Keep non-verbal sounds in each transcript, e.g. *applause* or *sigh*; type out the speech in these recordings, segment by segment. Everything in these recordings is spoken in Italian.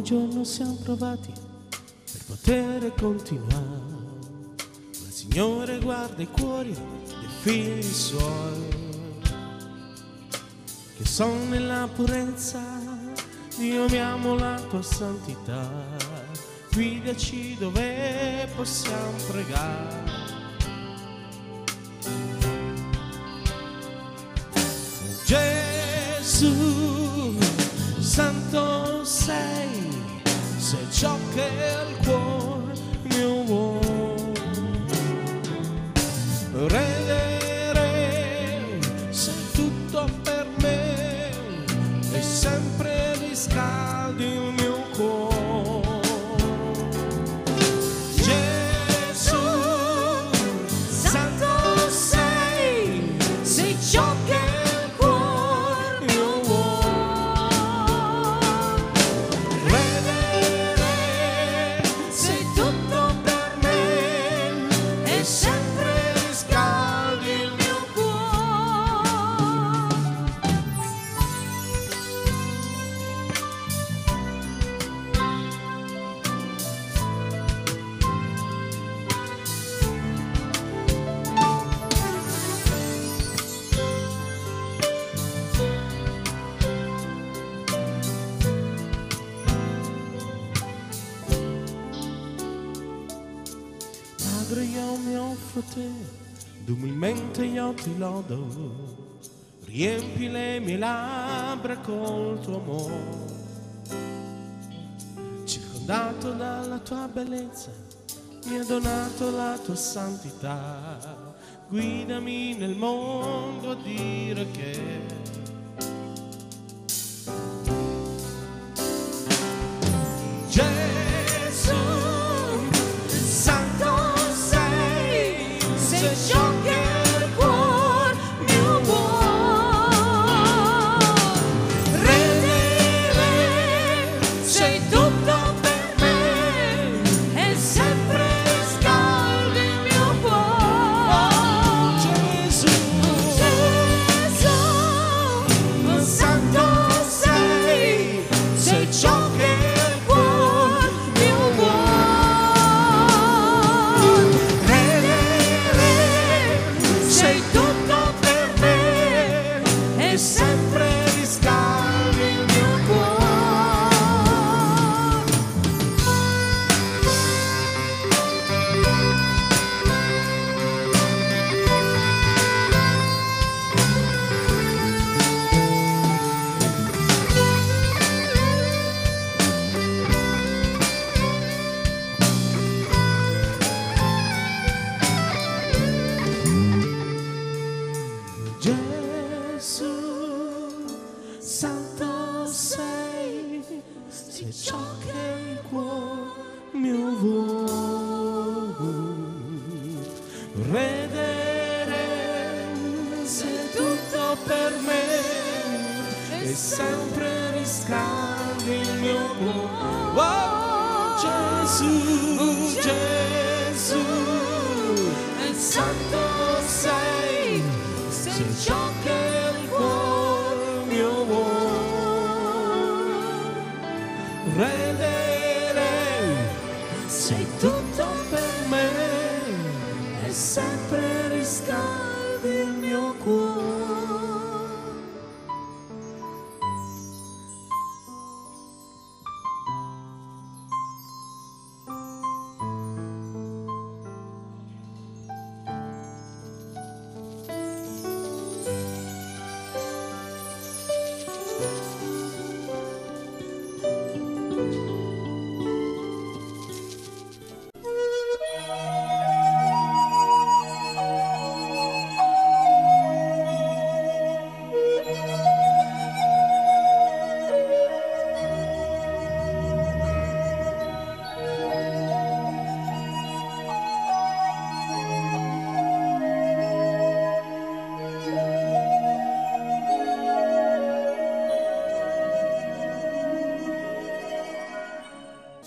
ogni giorno siamo provati per poter continuare. Ma Signore guarda i cuori dei figli suoi, che sono nella purezza, Dio amiamo la tua santità, guidaci dove possiamo pregare. Gesù choque el sempre io mi offro a te, d'umilmente io ti lodo. Riempi le mie labbra col tuo amore. Circondato dalla tua bellezza, mi ha donato la tua santità. Guidami nel mondo a dire che per me e sempre riscaldi il mio cuore. Oh, Gesù, Gesù, è santo sei.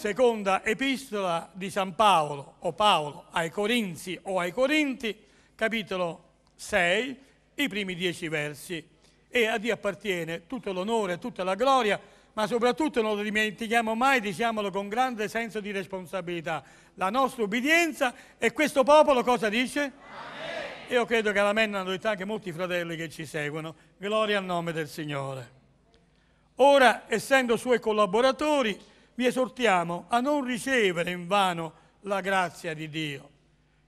seconda epistola di San Paolo o Paolo ai Corinzi o ai Corinti, capitolo 6, i primi dieci versi. E a Dio appartiene tutto l'onore, tutta la gloria, ma soprattutto non lo dimentichiamo mai, diciamolo con grande senso di responsabilità, la nostra obbedienza e questo popolo cosa dice? Amen. Io credo che l'amen hanno detto anche molti fratelli che ci seguono. Gloria al nome del Signore. Ora, essendo suoi collaboratori, vi esortiamo a non ricevere in vano la grazia di Dio,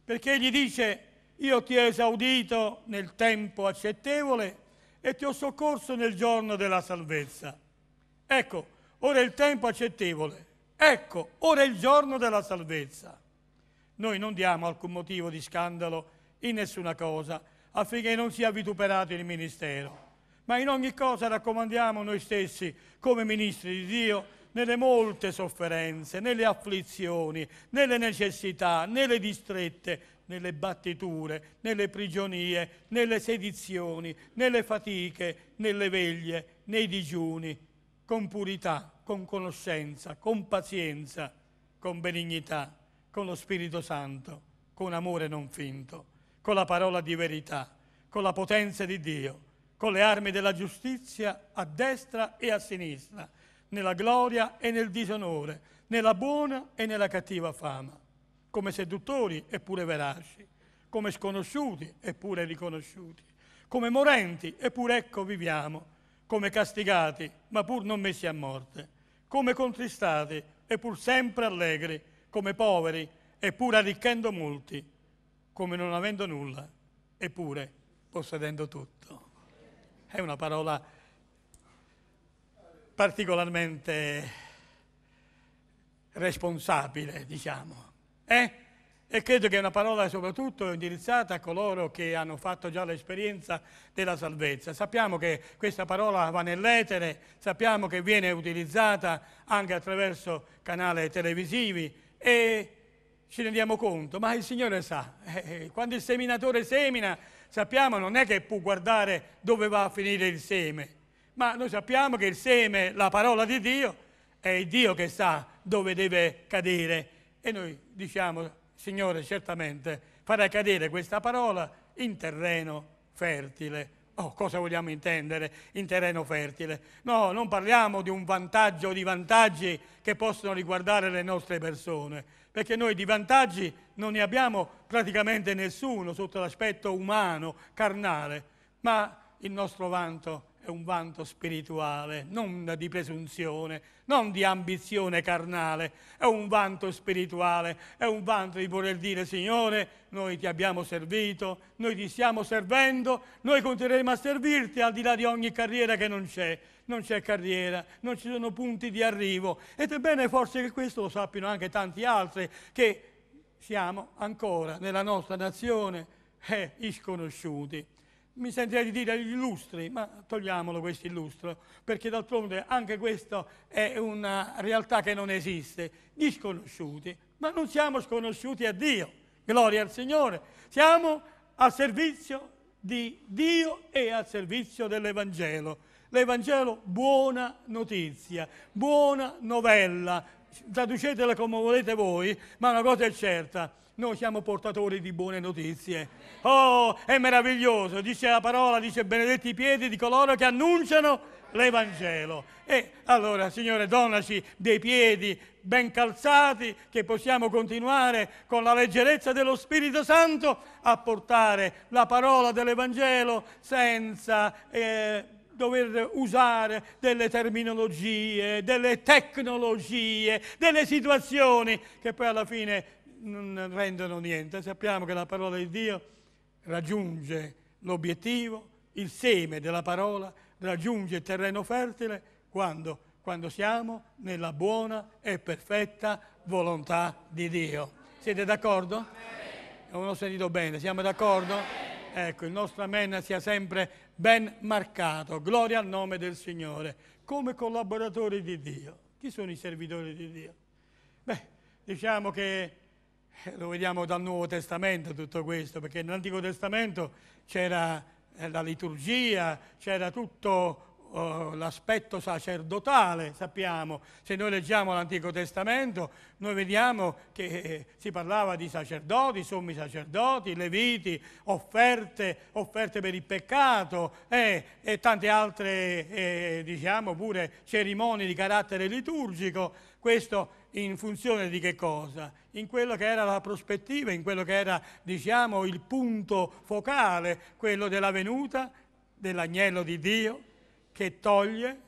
perché Egli dice io ti ho esaudito nel tempo accettevole e ti ho soccorso nel giorno della salvezza. Ecco, ora è il tempo accettevole, ecco, ora è il giorno della salvezza. Noi non diamo alcun motivo di scandalo in nessuna cosa affinché non sia vituperato il ministero, ma in ogni cosa raccomandiamo noi stessi come ministri di Dio nelle molte sofferenze, nelle afflizioni, nelle necessità, nelle distrette, nelle battiture, nelle prigionie, nelle sedizioni, nelle fatiche, nelle veglie, nei digiuni, con purità, con conoscenza, con pazienza, con benignità, con lo Spirito Santo, con amore non finto, con la parola di verità, con la potenza di Dio, con le armi della giustizia a destra e a sinistra nella gloria e nel disonore, nella buona e nella cattiva fama, come seduttori eppure veraci, come sconosciuti eppure riconosciuti, come morenti eppure ecco viviamo, come castigati ma pur non messi a morte, come contristati eppur sempre allegri, come poveri eppur arricchendo molti, come non avendo nulla eppure possedendo tutto. È una parola particolarmente responsabile, diciamo. Eh? E credo che è una parola soprattutto indirizzata a coloro che hanno fatto già l'esperienza della salvezza. Sappiamo che questa parola va nell'etere, sappiamo che viene utilizzata anche attraverso canali televisivi e ci rendiamo conto, ma il Signore sa, eh, eh quando il seminatore semina, sappiamo non è che può guardare dove va a finire il seme, ma noi sappiamo che il seme, la parola di Dio, è Dio che sa dove deve cadere. E noi diciamo, Signore, certamente farai cadere questa parola in terreno fertile. Oh, cosa vogliamo intendere in terreno fertile? No, non parliamo di un vantaggio o di vantaggi che possono riguardare le nostre persone, perché noi di vantaggi non ne abbiamo praticamente nessuno sotto l'aspetto umano, carnale, ma il nostro vanto è un vanto spirituale, non di presunzione, non di ambizione carnale, è un vanto spirituale, è un vanto di voler dire Signore, noi ti abbiamo servito, noi ti stiamo servendo, noi continueremo a servirti al di là di ogni carriera che non c'è, non c'è carriera, non ci sono punti di arrivo. Ed è bene forse che questo lo sappiano anche tanti altri, che siamo ancora nella nostra nazione eh, isconosciuti mi sentirei di dire gli illustri, ma togliamolo questo illustro, perché d'altronde anche questa è una realtà che non esiste, gli sconosciuti, ma non siamo sconosciuti a Dio, gloria al Signore, siamo al servizio di Dio e al servizio dell'Evangelo. L'Evangelo buona notizia, buona novella, traducetela come volete voi, ma una cosa è certa, noi siamo portatori di buone notizie. Oh, è meraviglioso, dice la parola, dice benedetti i piedi di coloro che annunciano l'Evangelo. E allora, Signore, donaci dei piedi ben calzati che possiamo continuare con la leggerezza dello Spirito Santo a portare la parola dell'Evangelo senza... Eh, dover usare delle terminologie, delle tecnologie, delle situazioni che poi alla fine non rendono niente. Sappiamo che la parola di Dio raggiunge l'obiettivo, il seme della parola raggiunge il terreno fertile quando? quando siamo nella buona e perfetta volontà di Dio. Siete d'accordo? Non ho sentito bene, siamo d'accordo? Ecco, il nostro amen sia sempre ben marcato. Gloria al nome del Signore. Come collaboratori di Dio. Chi sono i servitori di Dio? Beh, diciamo che eh, lo vediamo dal Nuovo Testamento tutto questo, perché nell'Antico Testamento c'era eh, la liturgia, c'era tutto uh, l'aspetto sacerdotale, sappiamo. Se noi leggiamo l'Antico Testamento, noi vediamo che eh, si parlava di sacerdoti, sommi sacerdoti, leviti, offerte, offerte per il peccato eh, e tante altre, eh, diciamo, pure cerimonie di carattere liturgico. Questo in funzione di che cosa? In quello che era la prospettiva, in quello che era diciamo, il punto focale, quello della venuta dell'agnello di Dio che toglie,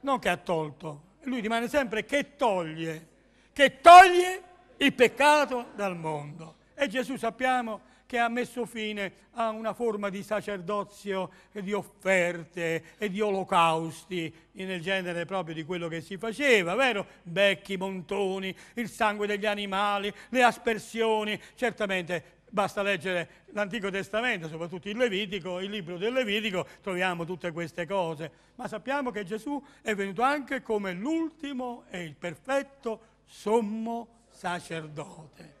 non che ha tolto, lui rimane sempre che toglie, che toglie il peccato dal mondo. E Gesù sappiamo che che ha messo fine a una forma di sacerdozio e di offerte e di olocausti nel genere proprio di quello che si faceva, vero? Becchi, montoni, il sangue degli animali, le aspersioni, certamente basta leggere l'Antico Testamento, soprattutto il Levitico, il libro del Levitico, troviamo tutte queste cose, ma sappiamo che Gesù è venuto anche come l'ultimo e il perfetto sommo sacerdote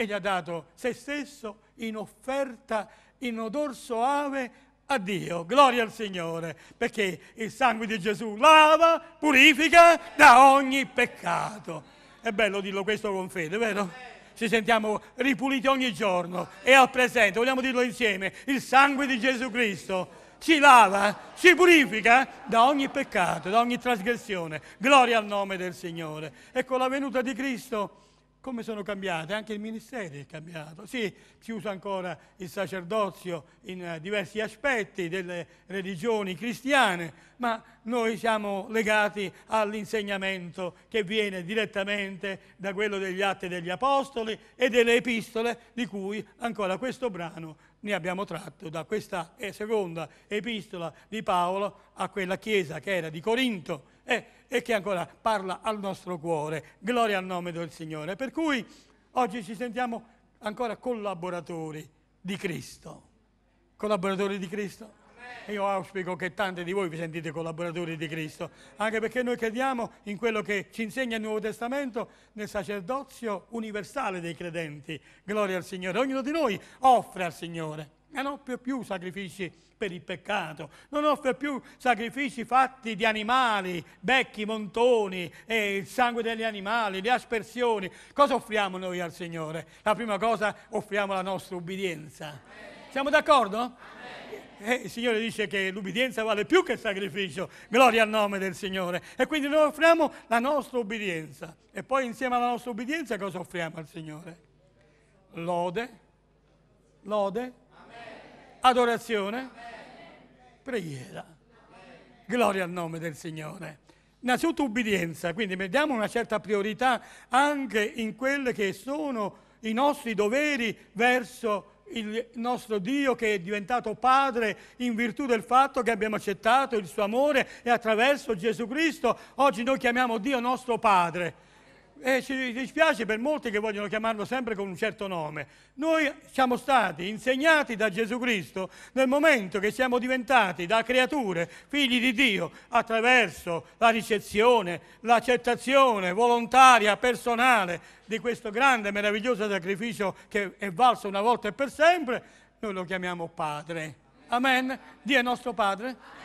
e gli ha dato se stesso in offerta, in odor soave a Dio. Gloria al Signore, perché il sangue di Gesù lava, purifica da ogni peccato. È bello dirlo questo con fede, vero? Ci sentiamo ripuliti ogni giorno e al presente, vogliamo dirlo insieme, il sangue di Gesù Cristo ci lava, ci purifica da ogni peccato, da ogni trasgressione. Gloria al nome del Signore. E con la venuta di Cristo come sono cambiate, anche il ministero è cambiato. Sì, si usa ancora il sacerdozio in eh, diversi aspetti delle religioni cristiane, ma noi siamo legati all'insegnamento che viene direttamente da quello degli atti degli apostoli e delle epistole di cui ancora questo brano ne abbiamo tratto da questa eh, seconda epistola di Paolo a quella chiesa che era di Corinto e, e che ancora parla al nostro cuore. Gloria al nome del Signore. Per cui oggi ci sentiamo ancora collaboratori di Cristo. Collaboratori di Cristo? Io auspico che tanti di voi vi sentite collaboratori di Cristo, anche perché noi crediamo in quello che ci insegna il Nuovo Testamento nel sacerdozio universale dei credenti. Gloria al Signore. Ognuno di noi offre al Signore, ma non più, più sacrifici per il peccato, non offre più sacrifici fatti di animali, becchi, montoni, eh, il sangue degli animali, le aspersioni. Cosa offriamo noi al Signore? La prima cosa offriamo la nostra ubbidienza. Amen. Siamo d'accordo? Eh, il Signore dice che l'ubbidienza vale più che il sacrificio, gloria al nome del Signore. E quindi noi offriamo la nostra ubbidienza. E poi insieme alla nostra ubbidienza cosa offriamo al Signore? Lode, lode, Amen. adorazione. Amen Preghiera. Gloria al nome del Signore. Innanzitutto ubbidienza, quindi mettiamo una certa priorità anche in quelli che sono i nostri doveri verso il nostro Dio che è diventato Padre in virtù del fatto che abbiamo accettato il suo amore e attraverso Gesù Cristo oggi noi chiamiamo Dio nostro Padre. E eh, ci dispiace per molti che vogliono chiamarlo sempre con un certo nome. Noi siamo stati insegnati da Gesù Cristo nel momento che siamo diventati da creature, figli di Dio, attraverso la ricezione, l'accettazione volontaria, personale di questo grande e meraviglioso sacrificio che è valso una volta e per sempre, noi lo chiamiamo Padre. Amen? Dio è nostro Padre?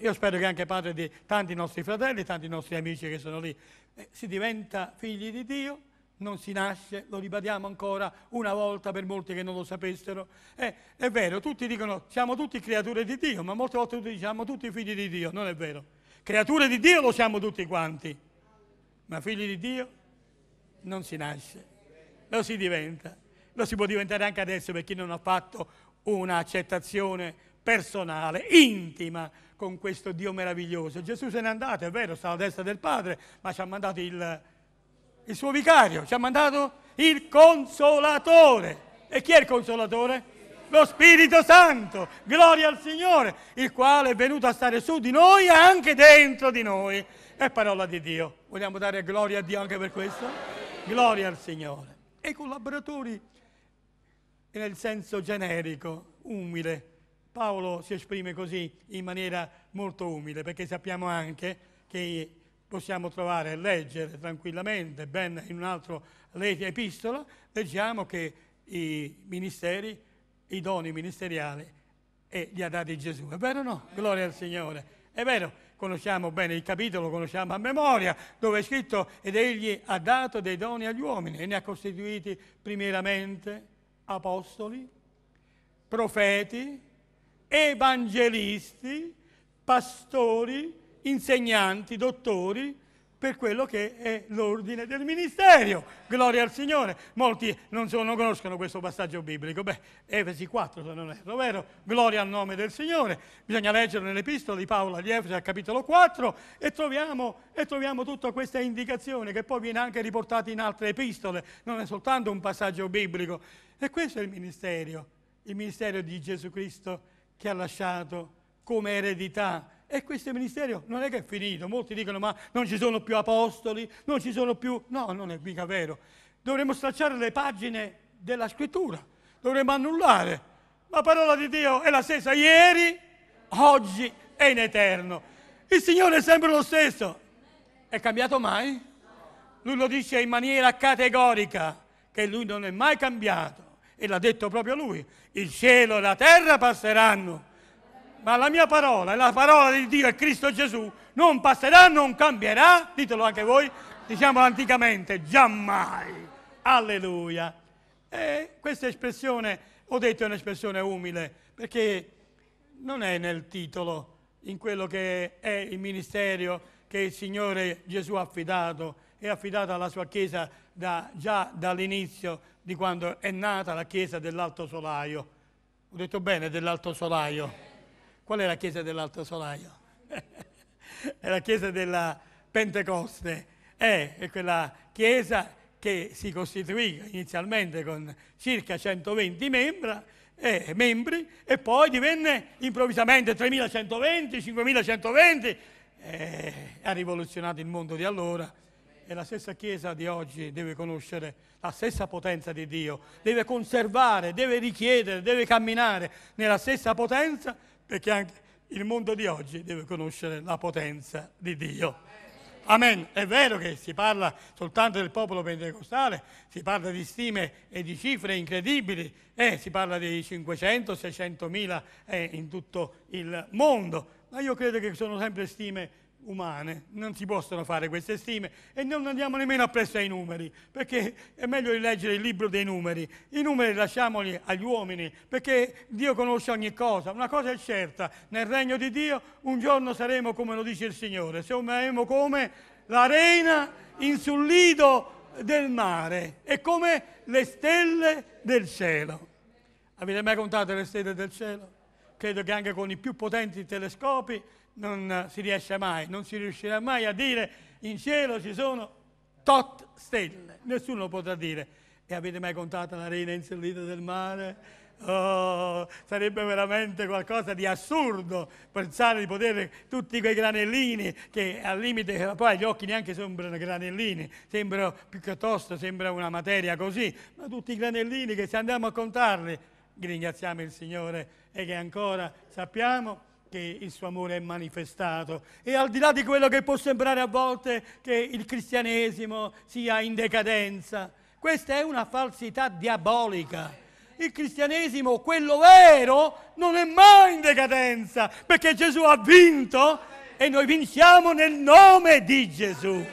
Io spero che anche Padre di tanti nostri fratelli, tanti nostri amici che sono lì eh, si diventa figli di Dio, non si nasce, lo ribadiamo ancora una volta per molti che non lo sapessero. Eh, è vero, tutti dicono siamo tutti creature di Dio, ma molte volte tutti diciamo tutti figli di Dio, non è vero. Creature di Dio lo siamo tutti quanti, ma figli di Dio non si nasce, lo si diventa. Lo si può diventare anche adesso per chi non ha fatto un'accettazione personale, intima con questo Dio meraviglioso. Gesù se n'è andato, è vero, sta alla destra del Padre, ma ci ha mandato il, il suo vicario, ci ha mandato il consolatore. E chi è il consolatore? Lo Spirito Santo, gloria al Signore, il quale è venuto a stare su di noi e anche dentro di noi. È parola di Dio. Vogliamo dare gloria a Dio anche per questo? Gloria al Signore. E i collaboratori nel senso generico, umile, Paolo si esprime così in maniera molto umile, perché sappiamo anche che possiamo trovare e leggere tranquillamente, ben in un altro epistola, leggiamo che i ministeri, i doni ministeriali e li ha dati Gesù. È vero o no? Gloria al Signore. È vero, conosciamo bene il capitolo, lo conosciamo a memoria, dove è scritto ed egli ha dato dei doni agli uomini e ne ha costituiti primeramente apostoli, profeti, evangelisti, pastori, insegnanti, dottori, per quello che è l'ordine del ministero. Gloria al Signore. Molti non, so, non conoscono questo passaggio biblico. Beh, Efesi 4, se non erro, vero? Gloria al nome del Signore. Bisogna leggere nell'epistola di Paolo agli Efesi al capitolo 4 e troviamo, e troviamo tutta questa indicazione che poi viene anche riportata in altre epistole. Non è soltanto un passaggio biblico. E questo è il ministero, il ministero di Gesù Cristo che ha lasciato come eredità. E questo ministero non è che è finito, molti dicono ma non ci sono più apostoli, non ci sono più... No, non è mica vero. Dovremmo stracciare le pagine della scrittura, dovremmo annullare. La parola di Dio è la stessa ieri, oggi e in eterno. Il Signore è sempre lo stesso. È cambiato mai? Lui lo dice in maniera categorica che lui non è mai cambiato e l'ha detto proprio lui, il cielo e la terra passeranno, ma la mia parola e la parola di Dio e Cristo Gesù non passerà, non cambierà, ditelo anche voi, diciamo anticamente, giammai. Alleluia. E questa espressione, ho detto, è un'espressione umile, perché non è nel titolo, in quello che è il ministero che il Signore Gesù ha affidato è affidata alla sua chiesa da, già dall'inizio di quando è nata la chiesa dell'Alto Solaio. Ho detto bene dell'Alto Solaio. Qual è la chiesa dell'Alto Solaio? *laughs* è la chiesa della Pentecoste. È, è quella chiesa che si costituì inizialmente con circa 120 membra, eh, membri e poi divenne improvvisamente 3.120, 5.120 eh, ha rivoluzionato il mondo di allora. E la stessa Chiesa di oggi deve conoscere la stessa potenza di Dio, deve conservare, deve richiedere, deve camminare nella stessa potenza perché anche il mondo di oggi deve conoscere la potenza di Dio. Amen. È vero che si parla soltanto del popolo pentecostale, si parla di stime e di cifre incredibili, eh, si parla di 500, 600 mila eh, in tutto il mondo, ma io credo che sono sempre stime incredibili umane, non si possono fare queste stime e non andiamo nemmeno appresso ai numeri, perché è meglio leggere il libro dei numeri. I numeri lasciamoli agli uomini, perché Dio conosce ogni cosa. Una cosa è certa, nel regno di Dio un giorno saremo come lo dice il Signore, saremo come l'arena in sul lido del mare e come le stelle del cielo. Avete mai contato le stelle del cielo? Credo che anche con i più potenti telescopi non si riesce mai, non si riuscirà mai a dire in cielo ci sono tot stelle, nessuno potrà dire. E avete mai contato la rena inserita del mare? Oh, sarebbe veramente qualcosa di assurdo pensare di poter tutti quei granellini che al limite poi gli occhi neanche sembrano granellini, sembrano piuttosto sembra una materia così, ma tutti i granellini che se andiamo a contarli ringraziamo il Signore e che ancora sappiamo che il suo amore è manifestato. E al di là di quello che può sembrare a volte che il cristianesimo sia in decadenza, questa è una falsità diabolica. Il cristianesimo, quello vero, non è mai in decadenza, perché Gesù ha vinto e noi vinciamo nel nome di Gesù.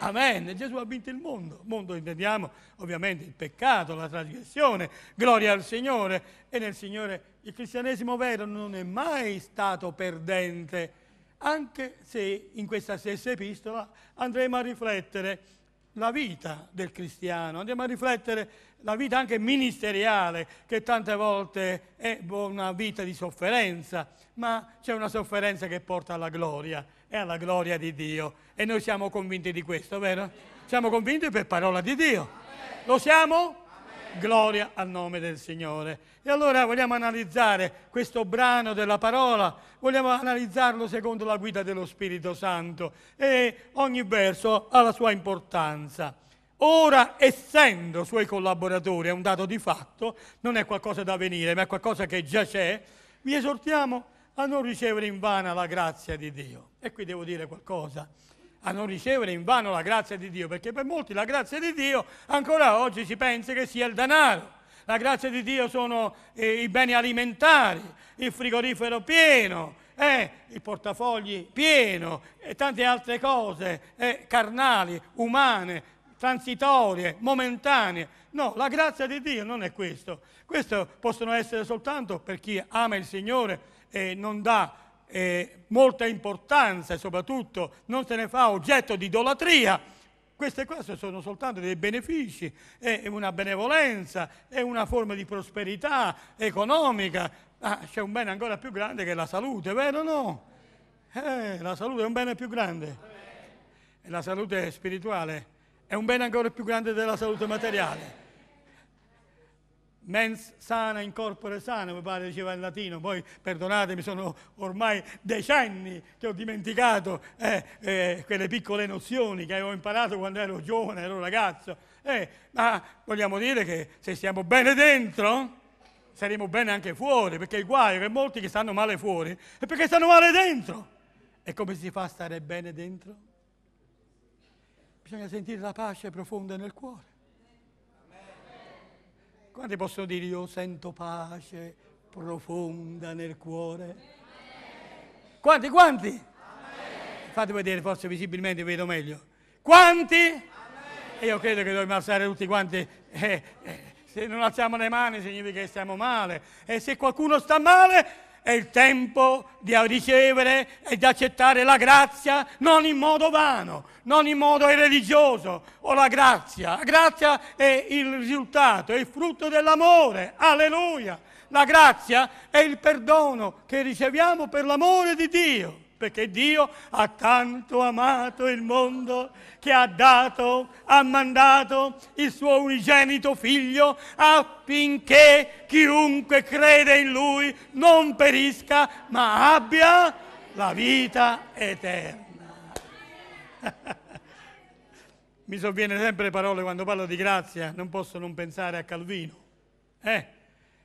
Amen. Gesù ha vinto il mondo. Mondo intendiamo ovviamente il peccato, la trasgressione. Gloria al Signore. E nel Signore il cristianesimo vero non è mai stato perdente. Anche se in questa stessa epistola andremo a riflettere la vita del cristiano, andremo a riflettere la vita anche ministeriale, che tante volte è una vita di sofferenza, ma c'è una sofferenza che porta alla gloria e alla gloria di Dio. E noi siamo convinti di questo, vero? Siamo convinti per parola di Dio. Lo siamo? Gloria al nome del Signore. E allora vogliamo analizzare questo brano della parola, vogliamo analizzarlo secondo la guida dello Spirito Santo e ogni verso ha la sua importanza. Ora, essendo suoi collaboratori, è un dato di fatto, non è qualcosa da venire, ma è qualcosa che già c'è, vi esortiamo a non ricevere in vana la grazia di Dio. E qui devo dire qualcosa a non ricevere in vano la grazia di Dio, perché per molti la grazia di Dio ancora oggi si pensa che sia il denaro. La grazia di Dio sono eh, i beni alimentari, il frigorifero pieno, eh, il portafogli pieno e tante altre cose eh, carnali, umane, transitorie, momentanee. No, la grazia di Dio non è questo. Questo possono essere soltanto per chi ama il Signore e non dà eh, molta importanza e soprattutto non se ne fa oggetto di idolatria. Queste cose sono soltanto dei benefici, è una benevolenza, è una forma di prosperità economica, ma ah, c'è un bene ancora più grande che la salute, vero o no? Eh, la salute è un bene più grande. E la salute spirituale è un bene ancora più grande della salute materiale mens sana in corpore sano, mio pare diceva in latino, poi perdonatemi, sono ormai decenni che ho dimenticato eh, eh, quelle piccole nozioni che avevo imparato quando ero giovane, ero ragazzo. Eh, ma vogliamo dire che se stiamo bene dentro, saremo bene anche fuori, perché il guaio è che molti che stanno male fuori è perché stanno male dentro. E come si fa a stare bene dentro? Bisogna sentire la pace profonda nel cuore quanti possono dire io sento pace profonda nel cuore? Quanti, quanti? Amen. Fate vedere, forse visibilmente vedo meglio. Quanti? Amen. Io credo che dobbiamo alzare tutti quanti. Eh, eh, se non alziamo le mani significa che stiamo male. E se qualcuno sta male è il tempo di ricevere e di accettare la grazia non in modo vano, non in modo irreligioso o la grazia. La grazia è il risultato, è il frutto dell'amore. Alleluia! La grazia è il perdono che riceviamo per l'amore di Dio perché Dio ha tanto amato il mondo che ha dato, ha mandato il suo unigenito figlio affinché chiunque crede in lui non perisca ma abbia la vita eterna. *laughs* Mi sovviene sempre le parole quando parlo di grazia, non posso non pensare a Calvino. Eh?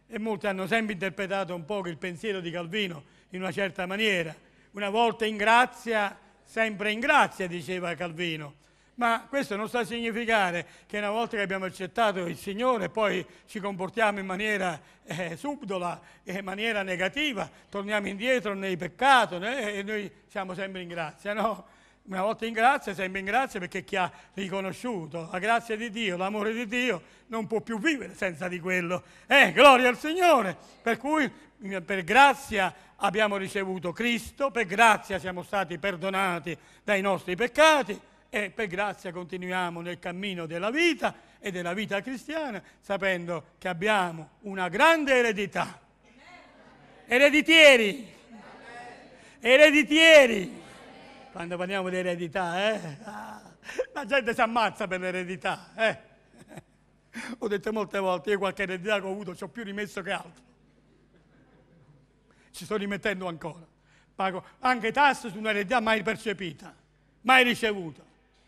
E molti hanno sempre interpretato un po' il pensiero di Calvino in una certa maniera una volta in grazia, sempre in grazia, diceva Calvino. Ma questo non sta a significare che una volta che abbiamo accettato il Signore poi ci comportiamo in maniera eh, subdola, in maniera negativa, torniamo indietro nei peccati né? Eh, e noi siamo sempre in grazia, no? Una volta in grazia, sempre in grazia perché chi ha riconosciuto la grazia di Dio, l'amore di Dio, non può più vivere senza di quello. Eh, gloria al Signore! Per cui per grazia abbiamo ricevuto Cristo, per grazia siamo stati perdonati dai nostri peccati e per grazia continuiamo nel cammino della vita e della vita cristiana sapendo che abbiamo una grande eredità. Ereditieri! Ereditieri! Quando parliamo di eredità, eh? Ah, la gente si ammazza per l'eredità. Eh? *laughs* Ho detto molte volte, io qualche eredità che ho avuto ci ho più rimesso che altro ci sto rimettendo ancora. Pago anche tasse su un'eredità mai percepita, mai ricevuta.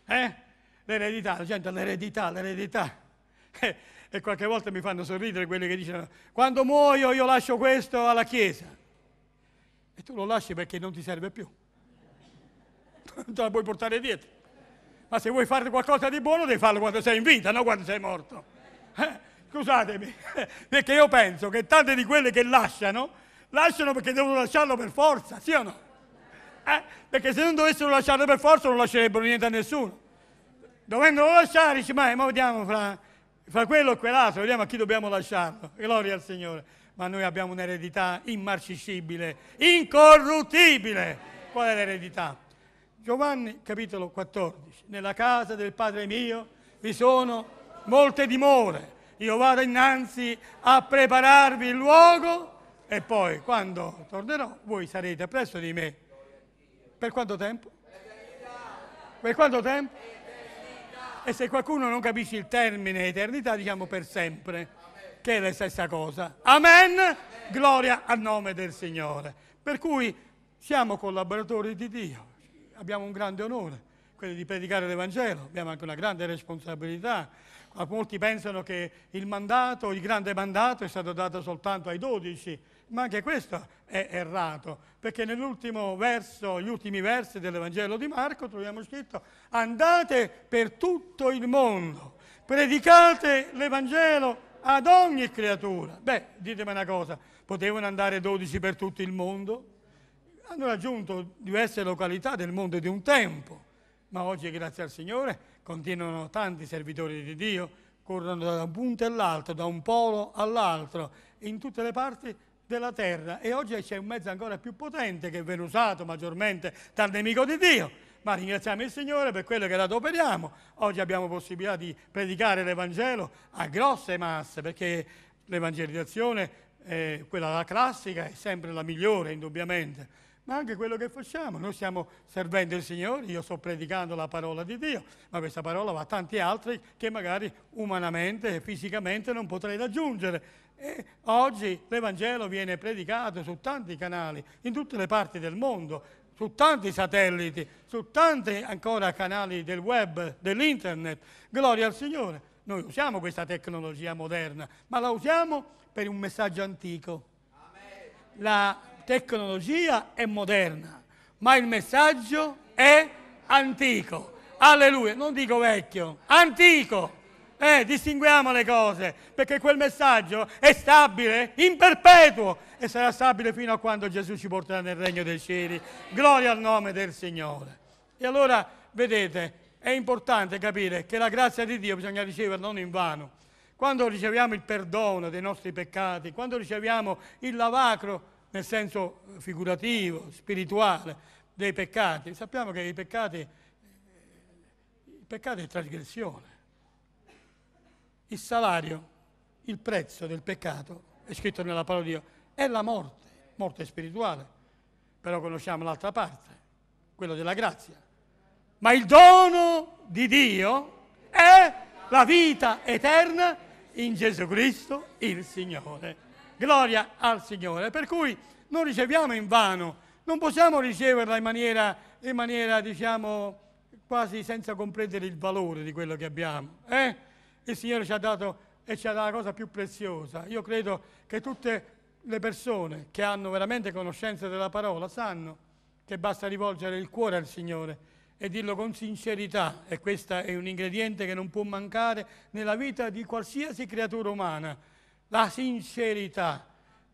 Eh? L'eredità, la gente, l'eredità, l'eredità. *laughs* Eh, e qualche volta mi fanno sorridere quelli che dicono quando muoio io lascio questo alla Chiesa. E tu lo lasci perché non ti serve più. Non te la puoi portare dietro. Ma se vuoi fare qualcosa di buono devi farlo quando sei in vita, non quando sei morto. Eh? Scusatemi, *laughs* perché io penso che tante di quelle che lasciano Lasciano perché devono lasciarlo per forza, sì o no? Eh? Perché se non dovessero lasciarlo per forza non lascerebbero niente a nessuno. Dovendolo lasciare, dice, ma, eh, ma vediamo fra, fra quello e quell'altro, vediamo a chi dobbiamo lasciarlo. Gloria al Signore. Ma noi abbiamo un'eredità immarciscibile, incorruttibile. Qual è l'eredità? Giovanni capitolo 14. Nella casa del Padre mio vi sono molte dimore. Io vado innanzi a prepararvi il luogo e poi quando tornerò voi sarete presso di me. Per quanto tempo? Per quanto tempo? E se qualcuno non capisce il termine eternità, diciamo per sempre, che è la stessa cosa. Amen. Amen. Gloria al nome del Signore. Per cui siamo collaboratori di Dio. Abbiamo un grande onore, quello di predicare l'Evangelo. Abbiamo anche una grande responsabilità. Molti pensano che il mandato, il grande mandato, è stato dato soltanto ai dodici ma anche questo è errato, perché nell'ultimo verso, gli ultimi versi dell'Evangelo di Marco troviamo scritto andate per tutto il mondo, predicate l'Evangelo ad ogni creatura. Beh, ditemi una cosa, potevano andare 12 per tutto il mondo? Hanno raggiunto diverse località del mondo di un tempo, ma oggi grazie al Signore continuano tanti servitori di Dio corrono da un punto all'altro, da un polo all'altro, in tutte le parti della terra e oggi c'è un mezzo ancora più potente che viene usato maggiormente dal nemico di Dio. Ma ringraziamo il Signore per quello che la adoperiamo. Oggi abbiamo possibilità di predicare l'Evangelo a grosse masse perché l'evangelizzazione, eh, quella classica, è sempre la migliore indubbiamente. Ma anche quello che facciamo, noi stiamo servendo il Signore, io sto predicando la parola di Dio, ma questa parola va a tanti altri che magari umanamente e fisicamente non potrei raggiungere e oggi l'Evangelo viene predicato su tanti canali, in tutte le parti del mondo, su tanti satelliti, su tanti ancora canali del web, dell'internet. Gloria al Signore. Noi usiamo questa tecnologia moderna, ma la usiamo per un messaggio antico. La tecnologia è moderna, ma il messaggio è antico. Alleluia, non dico vecchio, antico. Eh, distinguiamo le cose, perché quel messaggio è stabile, in perpetuo, e sarà stabile fino a quando Gesù ci porterà nel regno dei cieli. Gloria al nome del Signore. E allora, vedete, è importante capire che la grazia di Dio bisogna riceverla non in vano. Quando riceviamo il perdono dei nostri peccati, quando riceviamo il lavacro, nel senso figurativo, spirituale, dei peccati, sappiamo che i peccati, il peccato è trasgressione il salario, il prezzo del peccato, è scritto nella parola di Dio, è la morte, morte spirituale. Però conosciamo l'altra parte, quella della grazia. Ma il dono di Dio è la vita eterna in Gesù Cristo il Signore. Gloria al Signore. Per cui non riceviamo in vano, non possiamo riceverla in maniera, in maniera diciamo, quasi senza comprendere il valore di quello che abbiamo. Eh? il Signore ci ha dato e ci ha dato la cosa più preziosa. Io credo che tutte le persone che hanno veramente conoscenza della parola sanno che basta rivolgere il cuore al Signore e dirlo con sincerità, e questo è un ingrediente che non può mancare nella vita di qualsiasi creatura umana, la sincerità,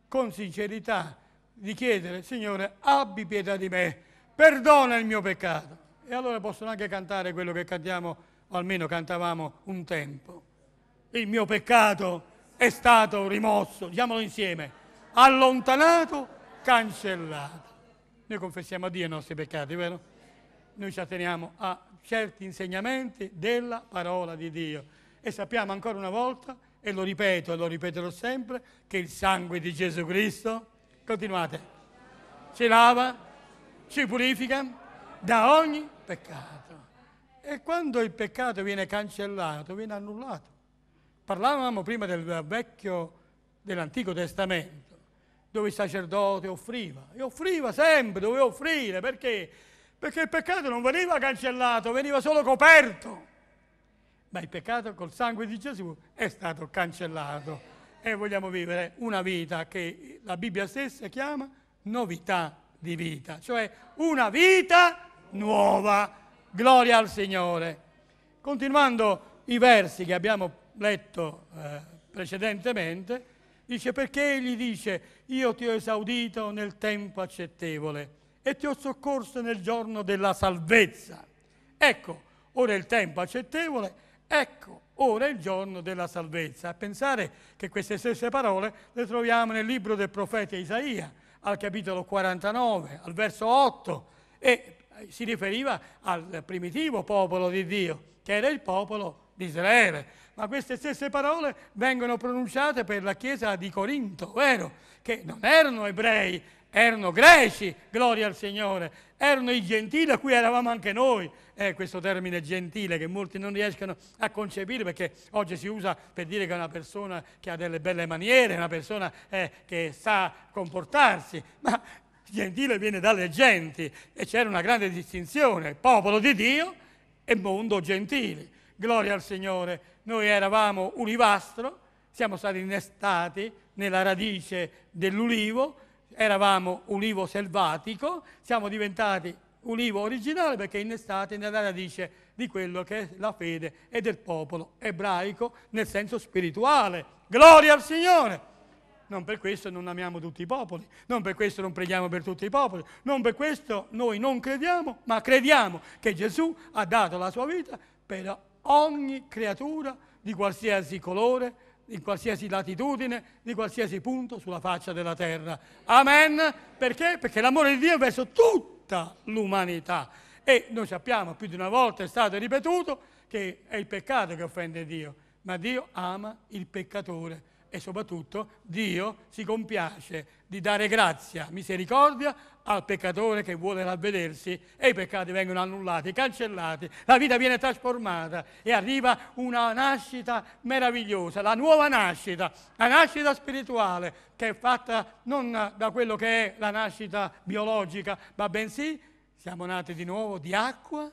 con sincerità di chiedere, Signore, abbi pietà di me, perdona il mio peccato. E allora possono anche cantare quello che cantiamo o almeno cantavamo un tempo. Il mio peccato è stato rimosso, diciamolo insieme, allontanato, cancellato. Noi confessiamo a Dio i nostri peccati, vero? Noi ci atteniamo a certi insegnamenti della parola di Dio e sappiamo ancora una volta, e lo ripeto e lo ripeterò sempre, che il sangue di Gesù Cristo, continuate, ci lava, ci purifica da ogni peccato. E quando il peccato viene cancellato, viene annullato. Parlavamo prima del vecchio, dell'Antico Testamento, dove il sacerdote offriva, e offriva sempre, doveva offrire, perché? Perché il peccato non veniva cancellato, veniva solo coperto. Ma il peccato col sangue di Gesù è stato cancellato e vogliamo vivere una vita che la Bibbia stessa chiama novità di vita, cioè una vita nuova Gloria al Signore. Continuando i versi che abbiamo letto eh, precedentemente, dice perché egli dice io ti ho esaudito nel tempo accettevole e ti ho soccorso nel giorno della salvezza. Ecco, ora è il tempo accettevole, ecco, ora è il giorno della salvezza. A pensare che queste stesse parole le troviamo nel libro del profeta Isaia, al capitolo 49, al verso 8, e eh, si riferiva al primitivo popolo di Dio, che era il popolo di Israele. Ma queste stesse parole vengono pronunciate per la chiesa di Corinto, vero? Che non erano ebrei, erano greci, gloria al Signore, erano i gentili a cui eravamo anche noi. Eh, questo termine gentile che molti non riescono a concepire perché oggi si usa per dire che è una persona che ha delle belle maniere, una persona eh, che sa comportarsi, ma gentile viene dalle genti e c'era una grande distinzione, popolo di Dio e mondo gentile. Gloria al Signore, noi eravamo univastro, siamo stati innestati nella radice dell'ulivo, eravamo ulivo selvatico, siamo diventati ulivo originale perché innestati nella radice di quello che è la fede e del popolo ebraico nel senso spirituale. Gloria al Signore! Non per questo non amiamo tutti i popoli, non per questo non preghiamo per tutti i popoli, non per questo noi non crediamo, ma crediamo che Gesù ha dato la sua vita per ogni creatura di qualsiasi colore, di qualsiasi latitudine, di qualsiasi punto sulla faccia della terra. Amen. Perché? Perché l'amore di Dio è verso tutta l'umanità. E noi sappiamo, più di una volta è stato ripetuto, che è il peccato che offende Dio, ma Dio ama il peccatore e soprattutto Dio si compiace di dare grazia, misericordia al peccatore che vuole ravvedersi e i peccati vengono annullati, cancellati, la vita viene trasformata e arriva una nascita meravigliosa, la nuova nascita, la nascita spirituale che è fatta non da quello che è la nascita biologica, ma bensì siamo nati di nuovo di acqua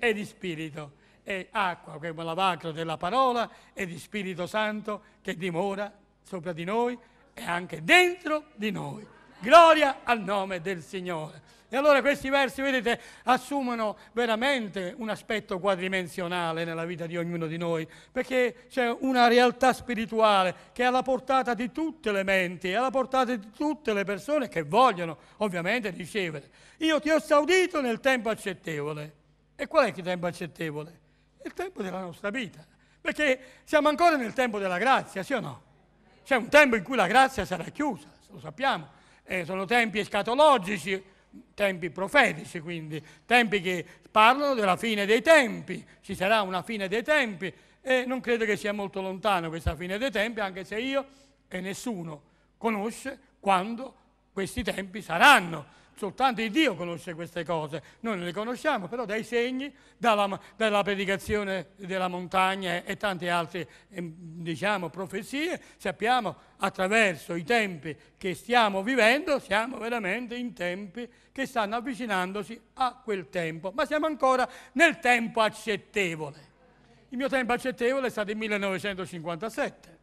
e di spirito è acqua, che è un lavacro della parola e di Spirito Santo che dimora sopra di noi e anche dentro di noi. Gloria al nome del Signore. E allora questi versi, vedete, assumono veramente un aspetto quadrimensionale nella vita di ognuno di noi, perché c'è una realtà spirituale che è alla portata di tutte le menti, è alla portata di tutte le persone che vogliono ovviamente ricevere. Io ti ho saudito nel tempo accettevole. E qual è il tempo accettevole? il tempo della nostra vita, perché siamo ancora nel tempo della grazia, sì o no? C'è un tempo in cui la grazia sarà chiusa, lo sappiamo, eh, sono tempi escatologici, tempi profetici, quindi tempi che parlano della fine dei tempi, ci sarà una fine dei tempi e non credo che sia molto lontano questa fine dei tempi, anche se io e nessuno conosce quando questi tempi saranno soltanto Dio conosce queste cose, noi non le conosciamo, però dai segni, dalla, dalla predicazione della montagna e tante altre ehm, diciamo, profezie, sappiamo attraverso i tempi che stiamo vivendo, siamo veramente in tempi che stanno avvicinandosi a quel tempo, ma siamo ancora nel tempo accettevole. Il mio tempo accettevole è stato il 1957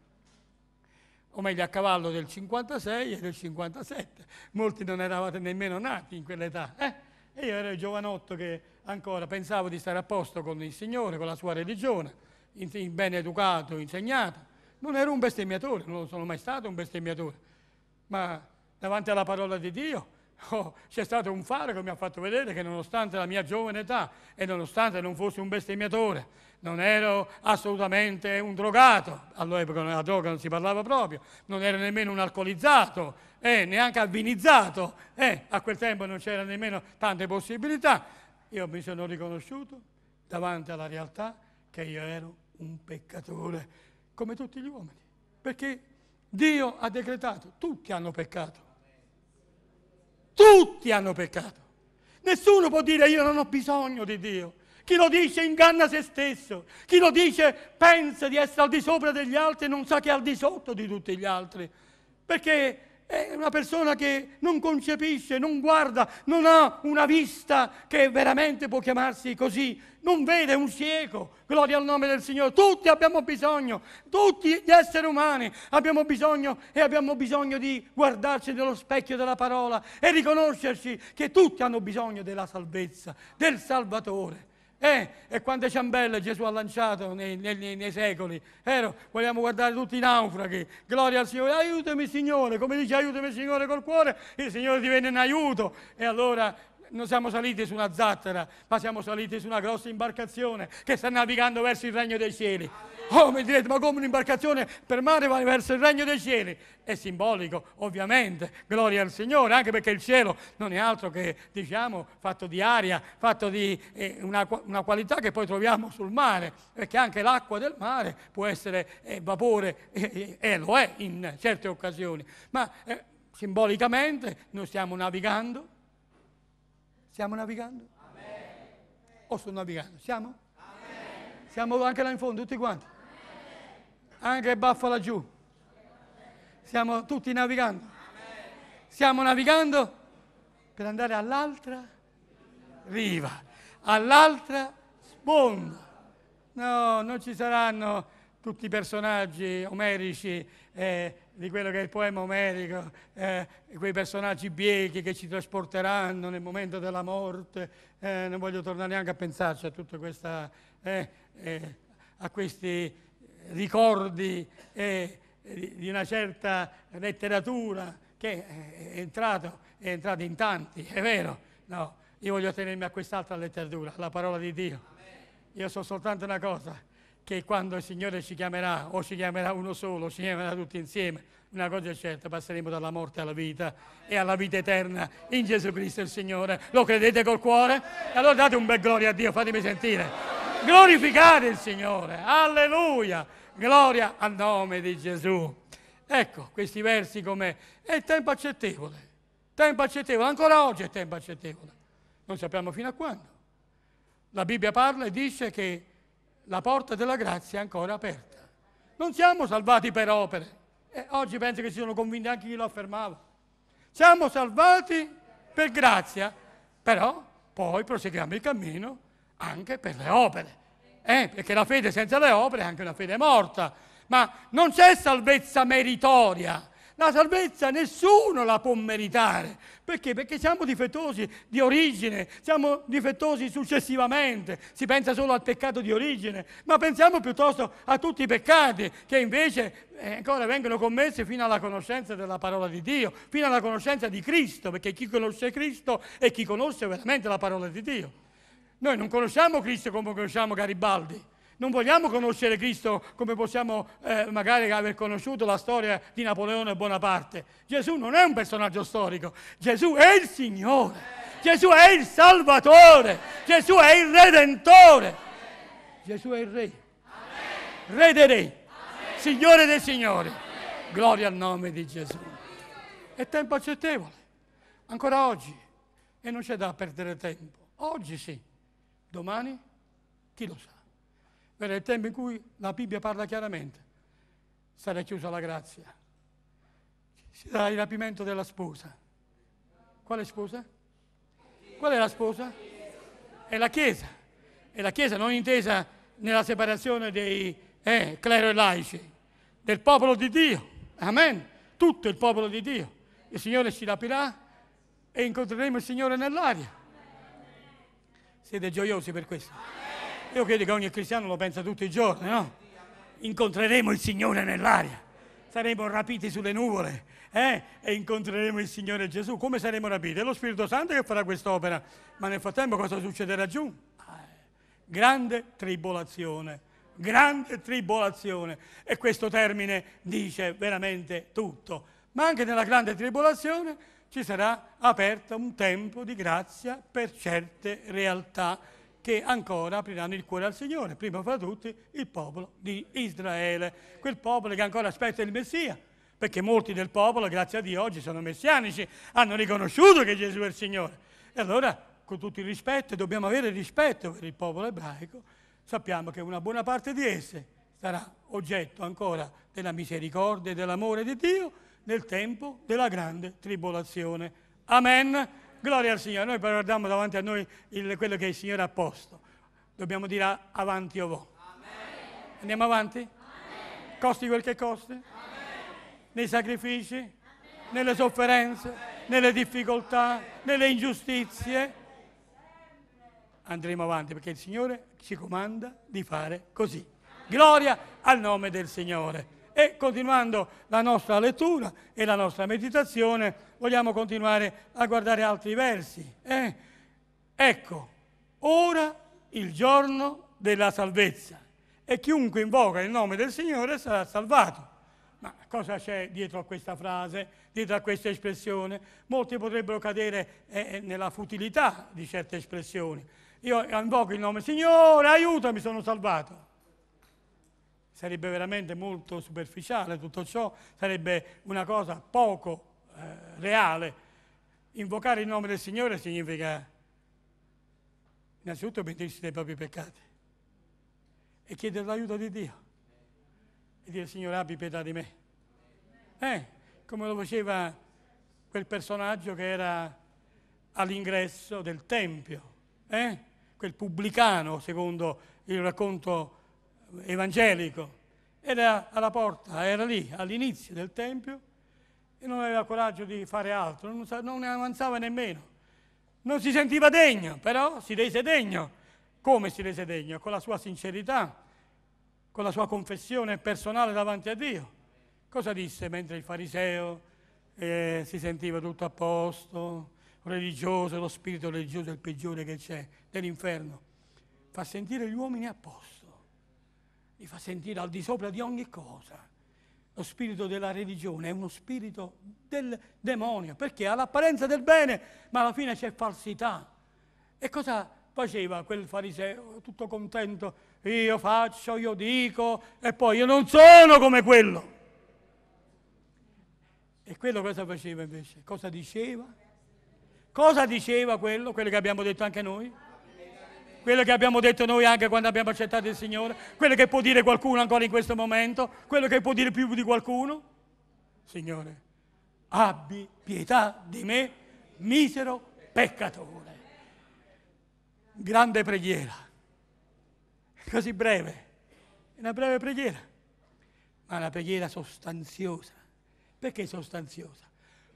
o meglio a cavallo del 56 e del 57, molti non eravate nemmeno nati in quell'età. Eh? E io ero il giovanotto che ancora pensavo di stare a posto con il Signore, con la sua religione, in, in ben educato, insegnato. Non ero un bestemmiatore, non sono mai stato un bestemmiatore, ma davanti alla parola di Dio *laughs* Oh, c'è stato un faro che mi ha fatto vedere che nonostante la mia giovane età e nonostante non fossi un bestemmiatore non ero assolutamente un drogato, all'epoca la droga non si parlava proprio, non ero nemmeno un alcolizzato, eh, neanche avvinizzato, eh, a quel tempo non c'erano nemmeno tante possibilità. Io mi sono riconosciuto davanti alla realtà che io ero un peccatore, come tutti gli uomini, perché Dio ha decretato, tutti hanno peccato, tutti hanno peccato. Nessuno può dire io non ho bisogno di Dio. Chi lo dice inganna se stesso, chi lo dice pensa di essere al di sopra degli altri e non sa che è al di sotto di tutti gli altri, perché è una persona che non concepisce, non guarda, non ha una vista che veramente può chiamarsi così, non vede, un cieco, gloria al nome del Signore. Tutti abbiamo bisogno, tutti gli esseri umani abbiamo bisogno e abbiamo bisogno di guardarci nello specchio della parola e riconoscerci che tutti hanno bisogno della salvezza, del Salvatore eh, e quante ciambelle Gesù ha lanciato nei, nei, nei secoli. Eh, vogliamo guardare tutti i naufraghi. Gloria al Signore, aiutami Signore, come dice aiutami Signore col cuore, il Signore ti viene in aiuto. E allora non siamo saliti su una zattera, ma siamo saliti su una grossa imbarcazione che sta navigando verso il regno dei cieli. Oh, mi direte, ma come un'imbarcazione per mare va verso il regno dei cieli? È simbolico, ovviamente, gloria al Signore, anche perché il cielo non è altro che, diciamo, fatto di aria, fatto di eh, una, una, qualità che poi troviamo sul mare, perché anche l'acqua del mare può essere eh, vapore, eh, e eh, lo è in certe occasioni, ma eh, simbolicamente noi stiamo navigando Stiamo navigando? Oh, o sto navigando? Siamo? Siamo anche là in fondo, tutti quanti? Anche Baffa laggiù? Siamo tutti navigando? Stiamo navigando per andare all'altra riva, all'altra sponda. No, non ci saranno tutti i personaggi omerici eh, di quello che è il poema omerico, eh, quei personaggi biechi che ci trasporteranno nel momento della morte, eh, non voglio tornare neanche a pensarci a, questa, eh, eh, a questi ricordi eh, di una certa letteratura che è entrata entrato in tanti, è vero? No, io voglio tenermi a quest'altra letteratura, alla parola di Dio. Io so soltanto una cosa, che quando il Signore ci chiamerà, o ci chiamerà uno solo, o ci chiamerà tutti insieme, una cosa è certa, passeremo dalla morte alla vita e alla vita eterna in Gesù Cristo il Signore. Lo credete col cuore? Allora date un bel gloria a Dio, fatemi sentire. Glorificate il Signore, alleluia, gloria al nome di Gesù. Ecco, questi versi come è tempo accettevole, tempo accettevole, ancora oggi è tempo accettevole. Non sappiamo fino a quando. La Bibbia parla e dice che la porta della grazia è ancora aperta. Non siamo salvati per opere. E oggi penso che si sono convinti anche chi lo affermava. Siamo salvati per grazia, però poi proseguiamo il cammino anche per le opere. Eh? Perché la fede senza le opere è anche una fede morta. Ma non c'è salvezza meritoria la salvezza nessuno la può meritare. Perché? Perché siamo difettosi di origine, siamo difettosi successivamente, si pensa solo al peccato di origine, ma pensiamo piuttosto a tutti i peccati che invece eh, ancora vengono commessi fino alla conoscenza della parola di Dio, fino alla conoscenza di Cristo, perché chi conosce Cristo è chi conosce veramente la parola di Dio. Noi non conosciamo Cristo come conosciamo Garibaldi non vogliamo conoscere Cristo come possiamo eh, magari aver conosciuto la storia di Napoleone Bonaparte. Gesù non è un personaggio storico, Gesù è il Signore. Gesù è il Salvatore, Gesù è il Redentore, Gesù è il Re, Re dei Re, Signore dei Signori. Gloria al nome di Gesù. È tempo accettevole, ancora oggi, e non c'è da perdere tempo. Oggi sì, domani chi lo sa. Era il tempo in cui la Bibbia parla chiaramente, sarà chiusa la grazia, ci sarà il rapimento della sposa. Quale sposa? Qual è la sposa? È la Chiesa. È la Chiesa non intesa nella separazione dei eh, clero e laici, del popolo di Dio. Amen. Tutto il popolo di Dio. Il Signore ci rapirà e incontreremo il Signore nell'aria. Siete gioiosi per questo? Io credo che ogni cristiano lo pensa tutti i giorni, no? Incontreremo il Signore nell'aria, saremo rapiti sulle nuvole eh? e incontreremo il Signore Gesù. Come saremo rapiti? È lo Spirito Santo che farà quest'opera, ma nel frattempo cosa succederà giù? Grande tribolazione grande tribolazione. E questo termine dice veramente tutto. Ma anche nella grande tribolazione ci sarà aperto un tempo di grazia per certe realtà che ancora apriranno il cuore al Signore, prima fra tutti il popolo di Israele, quel popolo che ancora aspetta il Messia, perché molti del popolo, grazie a Dio, oggi sono messianici, hanno riconosciuto che Gesù è il Signore. E allora, con tutto il rispetto, dobbiamo avere rispetto per il popolo ebraico, sappiamo che una buona parte di esse sarà oggetto ancora della misericordia e dell'amore di Dio nel tempo della grande tribolazione. Amen. Gloria al Signore, noi guardiamo davanti a noi il, quello che il Signore ha posto. Dobbiamo dire avanti o vo. Andiamo avanti? Amen. Costi quel che costi? Amen. Nei sacrifici? Nelle sofferenze? Nelle difficoltà? Nelle ingiustizie? Andremo avanti perché il Signore ci comanda di fare così. Gloria al nome del Signore. E continuando la nostra lettura e la nostra meditazione, vogliamo continuare a guardare altri versi. Eh? Ecco, ora il giorno della salvezza e chiunque invoca il nome del Signore sarà salvato. Ma cosa c'è dietro a questa frase, dietro a questa espressione? Molti potrebbero cadere eh, eh nella futilità di certe espressioni. Io invoco il nome Signore, aiutami, sono salvato sarebbe veramente molto superficiale tutto ciò, sarebbe una cosa poco eh, reale. Invocare il nome del Signore significa innanzitutto pentirsi dei propri peccati e chiedere l'aiuto di Dio e dire Signore abbi pietà di me. Eh, come lo faceva quel personaggio che era all'ingresso del Tempio, eh? quel pubblicano secondo il racconto evangelico, era alla porta, era lì, all'inizio del Tempio, e non aveva coraggio di fare altro, non, non ne avanzava nemmeno. Non si sentiva degno, però si rese degno. Come si rese degno? Con la sua sincerità, con la sua confessione personale davanti a Dio. Cosa disse mentre il fariseo eh, si sentiva tutto a posto, religioso, lo spirito religioso è il peggiore che c'è dell'inferno? Fa sentire gli uomini a posto li fa sentire al di sopra di ogni cosa. Lo spirito della religione è uno spirito del demonio, perché ha l'apparenza del bene, ma alla fine c'è falsità. E cosa faceva quel fariseo tutto contento? Io faccio, io dico, e poi io non sono come quello. E quello cosa faceva invece? Cosa diceva? Cosa diceva quello? Quello che abbiamo detto anche noi? quello che abbiamo detto noi anche quando abbiamo accettato il Signore, quello che può dire qualcuno ancora in questo momento, quello che può dire più di qualcuno. Signore, abbi pietà di me, misero peccatore. Grande preghiera, così breve, una breve preghiera, ma una preghiera sostanziosa. Perché sostanziosa?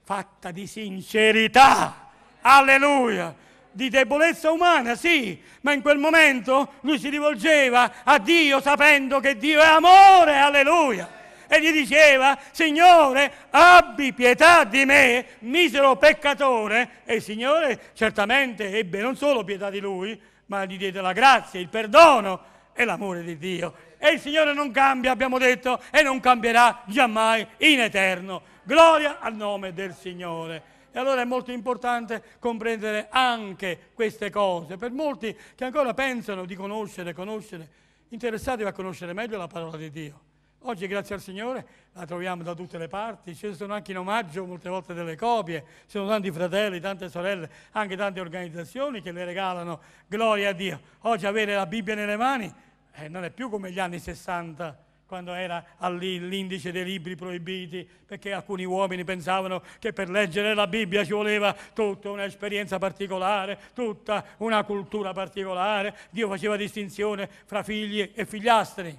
Fatta di sincerità. Alleluia di debolezza umana, sì, ma in quel momento lui si rivolgeva a Dio sapendo che Dio è amore, alleluia. E gli diceva, Signore, abbi pietà di me, misero peccatore. E il Signore certamente ebbe non solo pietà di lui, ma gli diede la grazia, il perdono e l'amore di Dio. E il Signore non cambia, abbiamo detto, e non cambierà giammai in eterno. Gloria al nome del Signore. E allora è molto importante comprendere anche queste cose. Per molti che ancora pensano di conoscere, conoscere, interessatevi a conoscere meglio la parola di Dio. Oggi, grazie al Signore, la troviamo da tutte le parti, ci sono anche in omaggio molte volte delle copie, ci sono tanti fratelli, tante sorelle, anche tante organizzazioni che le regalano gloria a Dio. Oggi avere la Bibbia nelle mani eh, non è più come gli anni 60 quando era all'indice dei libri proibiti, perché alcuni uomini pensavano che per leggere la Bibbia ci voleva tutta un'esperienza particolare, tutta una cultura particolare. Dio faceva distinzione fra figli e figliastri.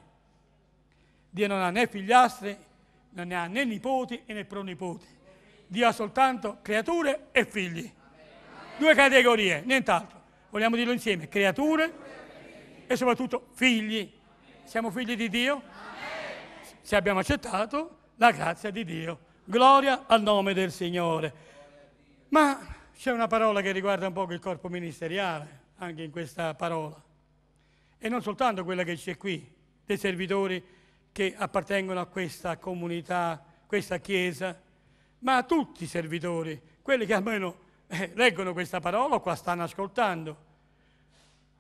Dio non ha né figliastri, non ne ha né nipoti né pronipoti. Dio ha soltanto creature e figli. Due categorie, nient'altro. Vogliamo dirlo insieme, creature e soprattutto figli. Siamo figli di Dio? se abbiamo accettato la grazia di Dio. Gloria al nome del Signore. Ma c'è una parola che riguarda un po' il corpo ministeriale, anche in questa parola. E non soltanto quella che c'è qui, dei servitori che appartengono a questa comunità, questa chiesa, ma a tutti i servitori, quelli che almeno eh, leggono questa parola o qua stanno ascoltando.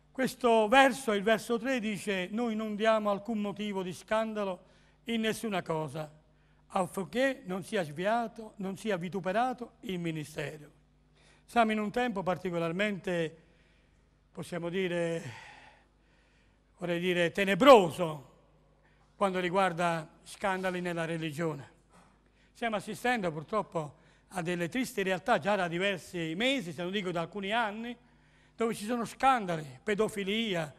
Questo verso, il verso 3, dice noi non diamo alcun motivo di scandalo in nessuna cosa, affinché non sia sviato, non sia vituperato il ministero. Siamo in un tempo particolarmente, possiamo dire, vorrei dire, tenebroso quando riguarda scandali nella religione. Stiamo assistendo purtroppo a delle tristi realtà già da diversi mesi, se non dico da alcuni anni, dove ci sono scandali, pedofilia,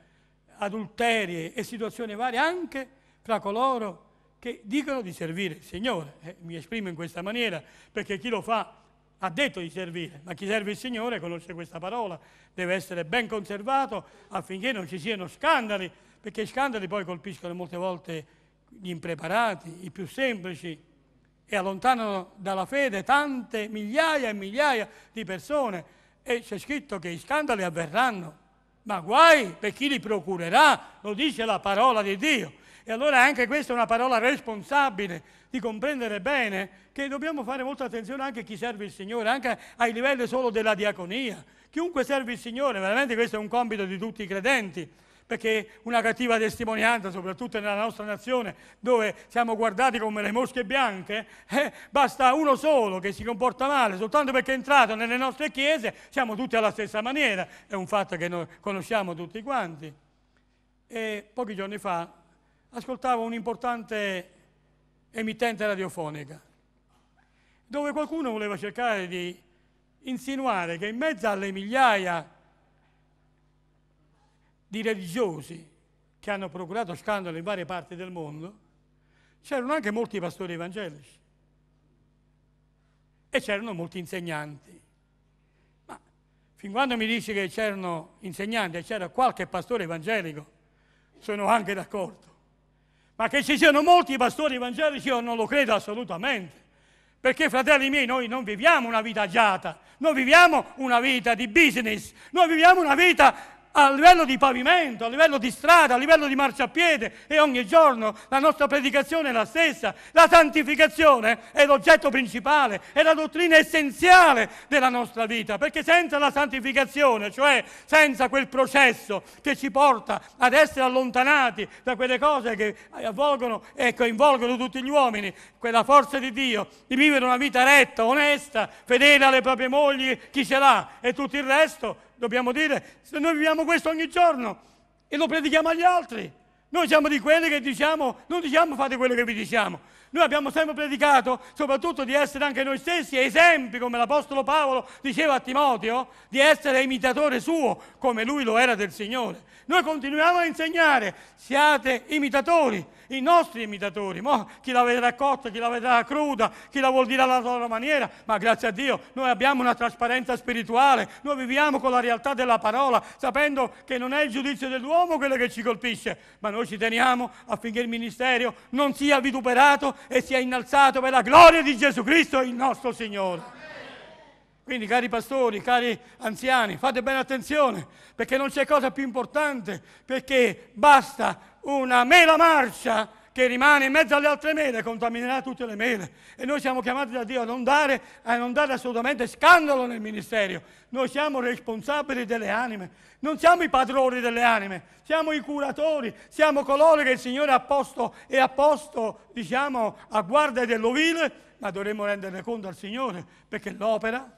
adulterie e situazioni varie anche fra coloro che dicono di servire il Signore. Eh, mi esprimo in questa maniera perché chi lo fa ha detto di servire, ma chi serve il Signore conosce questa parola, deve essere ben conservato affinché non ci siano scandali, perché scandali poi colpiscono molte volte gli impreparati, i più semplici e allontanano dalla fede tante migliaia e migliaia di persone e c'è scritto che i scandali avverranno, ma guai per chi li procurerà, lo dice la parola di Dio. E allora anche questa è una parola responsabile di comprendere bene che dobbiamo fare molta attenzione anche a chi serve il Signore, anche ai livelli solo della diaconia. Chiunque serve il Signore, veramente questo è un compito di tutti i credenti perché una cattiva testimonianza, soprattutto nella nostra nazione, dove siamo guardati come le mosche bianche, *laughs* eh, basta uno solo che si comporta male, soltanto perché è entrato nelle nostre chiese, siamo tutti alla stessa maniera, è un fatto che noi conosciamo tutti quanti. E pochi giorni fa ascoltavo un'importante emittente radiofonica, dove qualcuno voleva cercare di insinuare che in mezzo alle migliaia di religiosi che hanno procurato scandalo in varie parti del mondo, c'erano anche molti pastori evangelici e c'erano molti insegnanti. Ma fin quando mi dici che c'erano insegnanti e c'era qualche pastore evangelico, sono anche d'accordo. Ma che ci siano molti pastori evangelici io non lo credo assolutamente. Perché, fratelli miei, noi non viviamo una vita agiata, noi viviamo una vita di business, noi viviamo una vita a livello di pavimento, a livello di strada, a livello di marciapiede e ogni giorno la nostra predicazione è la stessa. La santificazione è l'oggetto principale, è la dottrina essenziale della nostra vita, perché senza la santificazione, cioè senza quel processo che ci porta ad essere allontanati da quelle cose che avvolgono e coinvolgono tutti gli uomini, quella forza di Dio di vivere una vita retta, onesta, fedele alle proprie mogli, chi ce l'ha e tutto il resto, dobbiamo dire, se noi viviamo questo ogni giorno e lo predichiamo agli altri. Noi siamo di quelli che diciamo, non diciamo fate quello che vi diciamo. Noi abbiamo sempre predicato, soprattutto di essere anche noi stessi esempi, come l'Apostolo Paolo diceva a Timoteo, di essere imitatore suo, come lui lo era del Signore. Noi continuiamo a insegnare, siate imitatori, i nostri imitatori. Mo, chi la vedrà cotta, chi la vedrà cruda, chi la vuol dire alla loro maniera, ma grazie a Dio noi abbiamo una trasparenza spirituale, noi viviamo con la realtà della parola, sapendo che non è il giudizio dell'uomo quello che ci colpisce, ma noi ci teniamo affinché il ministero non sia vituperato e sia innalzato per la gloria di Gesù Cristo, il nostro Signore. Quindi cari pastori, cari anziani, fate bene attenzione perché non c'è cosa più importante, perché basta una mela marcia che rimane in mezzo alle altre mele, contaminerà tutte le mele. E noi siamo chiamati da Dio a non dare, a non dare assolutamente scandalo nel ministero. Noi siamo responsabili delle anime, non siamo i padroni delle anime, siamo i curatori, siamo coloro che il Signore ha posto e ha posto, diciamo, a guardia dell'ovile, ma dovremmo renderne conto al Signore perché l'opera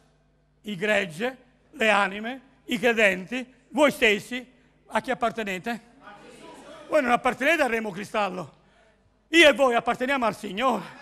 i gregge, le anime, i credenti, voi stessi, a chi appartenete? Voi non appartenete al remo cristallo. Io e voi apparteniamo al Signore.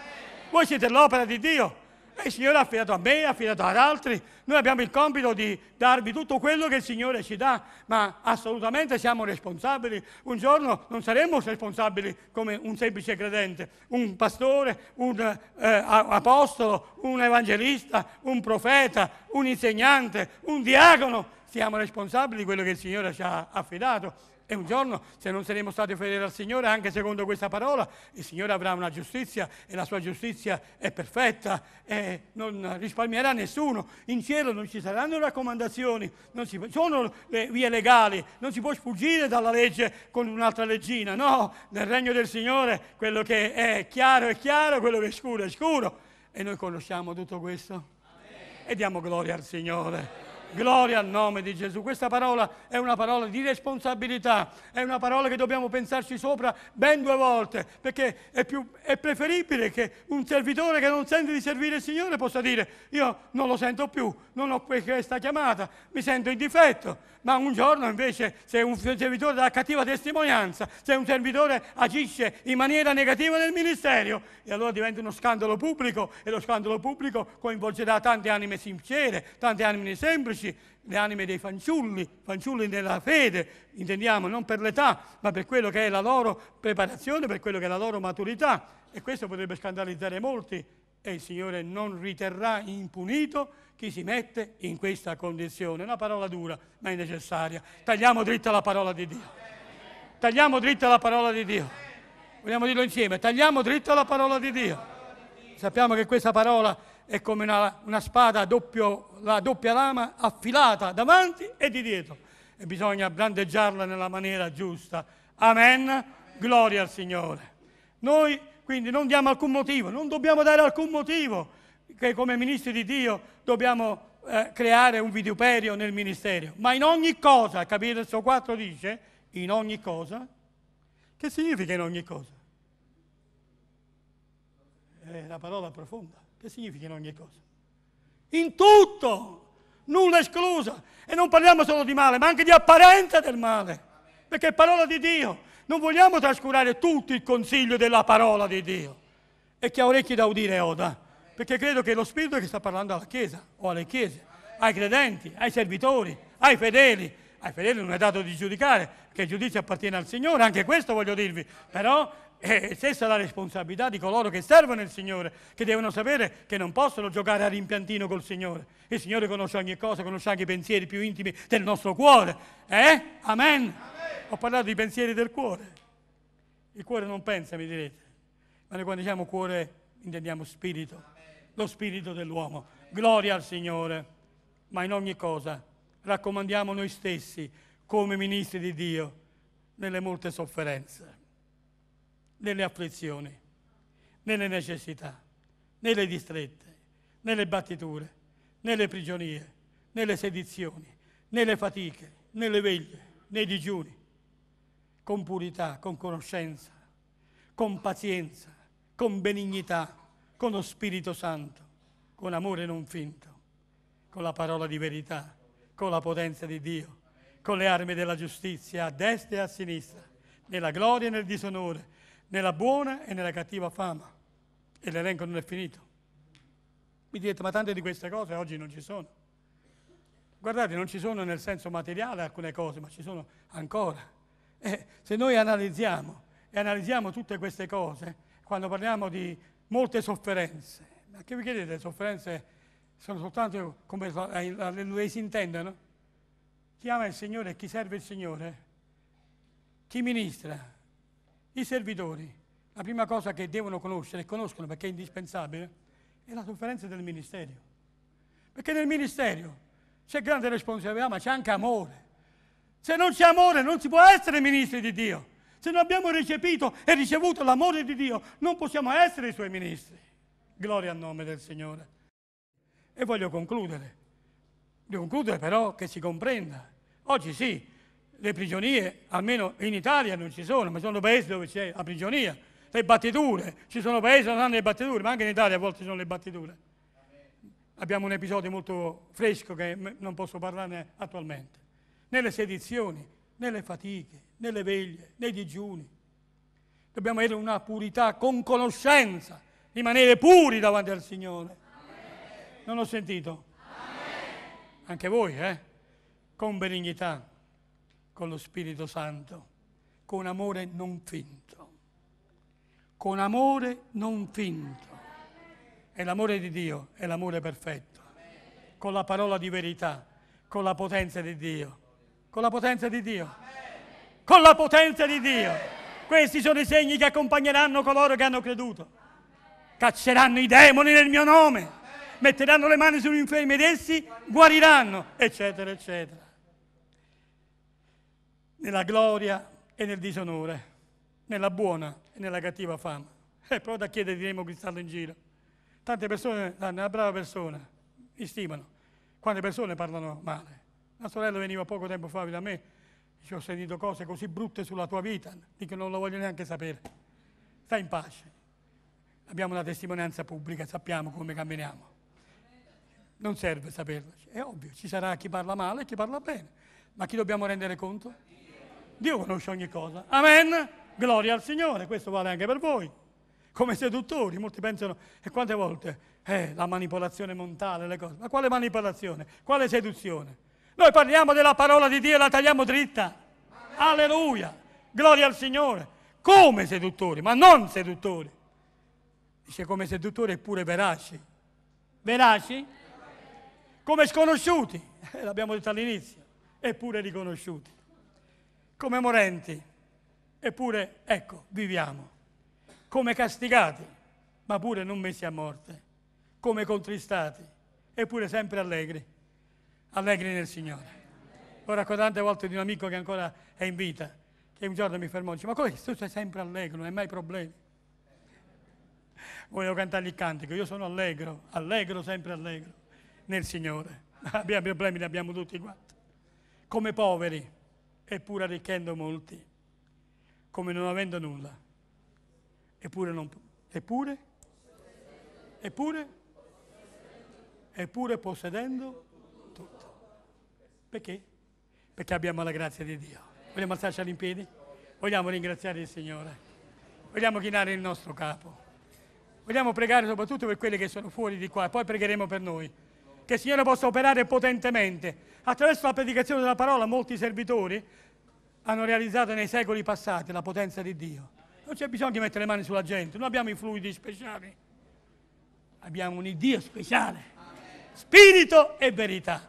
Voi siete l'opera di Dio. E il Signore ha affidato a me, ha affidato ad altri. Noi abbiamo il compito di darvi tutto quello che il Signore ci dà, ma assolutamente siamo responsabili. Un giorno non saremmo responsabili come un semplice credente, un pastore, un eh, apostolo, un evangelista, un profeta, un insegnante, un diacono. Siamo responsabili di quello che il Signore ci ha affidato e un giorno, se non saremo stati fedeli al Signore, anche secondo questa parola, il Signore avrà una giustizia e la sua giustizia è perfetta e non risparmierà nessuno. In cielo non ci saranno raccomandazioni, non ci sono le vie legali, non si può sfuggire dalla legge con un'altra leggina, no, nel regno del Signore quello che è chiaro è chiaro, quello che è scuro è scuro. E noi conosciamo tutto questo Amen. e diamo gloria al Signore. Gloria al nome di Gesù. Questa parola è una parola di responsabilità, è una parola che dobbiamo pensarci sopra ben due volte, perché è, più, è preferibile che un servitore che non sente di servire il Signore possa dire io non lo sento più, non ho questa chiamata, mi sento in difetto, ma un giorno invece se un servitore dà cattiva testimonianza, se un servitore agisce in maniera negativa nel ministero, e allora diventa uno scandalo pubblico e lo scandalo pubblico coinvolgerà tante anime sincere, tante anime semplici invece le anime dei fanciulli, fanciulli nella fede, intendiamo non per l'età, ma per quello che è la loro preparazione, per quello che è la loro maturità. E questo potrebbe scandalizzare molti e il Signore non riterrà impunito chi si mette in questa condizione. Una parola dura, ma è necessaria. Tagliamo dritta la parola di Dio. Tagliamo dritta la parola di Dio. Vogliamo dirlo insieme, tagliamo dritta la parola di Dio. Sappiamo che questa parola è come una, una spada a doppio, la doppia lama affilata davanti e di dietro e bisogna brandeggiarla nella maniera giusta. Amen. Amen. Gloria al Signore. Noi quindi non diamo alcun motivo, non dobbiamo dare alcun motivo che come ministri di Dio dobbiamo eh, creare un vituperio nel ministero, ma in ogni cosa, capire il suo 4 dice, in ogni cosa, che significa in ogni cosa? È una parola profonda che significa in ogni cosa. In tutto, nulla esclusa. E non parliamo solo di male, ma anche di apparenza del male, perché è parola di Dio. Non vogliamo trascurare tutto il consiglio della parola di Dio. E chi ha orecchi da udire oda, perché credo che è lo Spirito che sta parlando alla Chiesa o alle Chiese, ai credenti, ai servitori, ai fedeli, ai fedeli non è dato di giudicare, perché il giudizio appartiene al Signore, anche questo voglio dirvi, però e stessa la responsabilità di coloro che servono il Signore, che devono sapere che non possono giocare a rimpiantino col Signore. Il Signore conosce ogni cosa, conosce anche i pensieri più intimi del nostro cuore. Eh? Amen. Amen. Ho parlato di pensieri del cuore. Il cuore non pensa, mi direte. Ma noi quando diciamo cuore intendiamo spirito, Amen. lo spirito dell'uomo. Amen. Gloria al Signore. Ma in ogni cosa raccomandiamo noi stessi come ministri di Dio nelle molte sofferenze nelle afflizioni, nelle necessità, nelle distrette, nelle battiture, nelle prigionie, nelle sedizioni, nelle fatiche, nelle veglie, nei digiuni, con purità, con conoscenza, con pazienza, con benignità, con lo Spirito Santo, con amore non finto, con la parola di verità, con la potenza di Dio, con le armi della giustizia a destra e a sinistra, nella gloria e nel disonore, nella buona e nella cattiva fama. E l'elenco non è finito. Mi direte, ma tante di queste cose oggi non ci sono. Guardate, non ci sono nel senso materiale alcune cose, ma ci sono ancora. E eh, se noi analizziamo e analizziamo tutte queste cose, quando parliamo di molte sofferenze, ma che vi chiedete, sofferenze sono soltanto come eh, le si intendono? Chi ama il Signore, e chi serve il Signore, chi ministra, i servitori, la prima cosa che devono conoscere, e conoscono perché è indispensabile, è la sofferenza del ministero. Perché nel ministero c'è grande responsabilità, ma c'è anche amore. Se non c'è amore non si può essere ministri di Dio. Se non abbiamo recepito e ricevuto l'amore di Dio, non possiamo essere i suoi ministri. Gloria al nome del Signore. E voglio concludere. Devo concludere però che si comprenda. Oggi sì, le prigionie, almeno in Italia non ci sono, ma ci sono paesi dove c'è la prigionia, le battiture, ci sono paesi che non hanno le battiture, ma anche in Italia a volte ci sono le battiture. Abbiamo un episodio molto fresco che non posso parlarne attualmente. Nelle sedizioni, nelle fatiche, nelle veglie, nei digiuni. Dobbiamo avere una purità con conoscenza, rimanere puri davanti al Signore. Non ho sentito. Anche voi, eh? Con benignità con lo Spirito Santo, con amore non finto, con amore non finto. E l'amore di Dio è l'amore perfetto, con la parola di verità, con la potenza di Dio, con la potenza di Dio, con la potenza di Dio. Questi sono i segni che accompagneranno coloro che hanno creduto. Cacceranno i demoni nel mio nome metteranno le mani sugli infermi ed essi guariranno, eccetera, eccetera nella gloria e nel disonore, nella buona e nella cattiva fama. E eh, poi da chi diremo cristallo in giro? Tante persone una brava persona, mi stimano. Quante persone parlano male? Una sorella veniva poco tempo fa da me, dice ho sentito cose così brutte sulla tua vita, dico non lo voglio neanche sapere. Stai in pace. Abbiamo una testimonianza pubblica, sappiamo come camminiamo. Non serve saperlo, è ovvio, ci sarà chi parla male e chi parla bene, ma chi dobbiamo rendere conto? Dio conosce ogni cosa. Amen. Gloria al Signore, questo vale anche per voi. Come seduttori, molti pensano, e quante volte, eh, la manipolazione mentale, le cose. Ma quale manipolazione? Quale seduzione? Noi parliamo della parola di Dio e la tagliamo dritta. Amen. Alleluia. Gloria al Signore. Come seduttori, ma non seduttori. Dice come seduttori eppure veraci. Veraci? Come sconosciuti, eh, l'abbiamo detto all'inizio, eppure riconosciuti come morenti, eppure ecco, viviamo, come castigati, ma pure non messi a morte, come contristati, eppure sempre allegri, allegri nel Signore. raccontato tante volte di un amico che ancora è in vita, che un giorno mi fermò e dice, ma come tu sei sempre allegro, non hai mai problemi? Volevo cantargli il cantico, io sono allegro, allegro, sempre allegro, nel Signore. *laughs* Abbiamo problemi, li abbiamo tutti quanti. Come poveri, eppure arricchendo molti, come non avendo nulla, eppure non, eppure, eppure, eppure possedendo tutto. Perché? Perché abbiamo la grazia di Dio. Vogliamo alzarci all'impiedi? Vogliamo ringraziare il Signore. Vogliamo chinare il nostro capo. Vogliamo pregare soprattutto per quelli che sono fuori di qua poi pregheremo per noi. Che il Signore possa operare potentemente Attraverso la predicazione della parola molti servitori hanno realizzato nei secoli passati la potenza di Dio. Non c'è bisogno di mettere le mani sulla gente, non abbiamo i fluidi speciali. Abbiamo un Dio speciale, spirito e verità.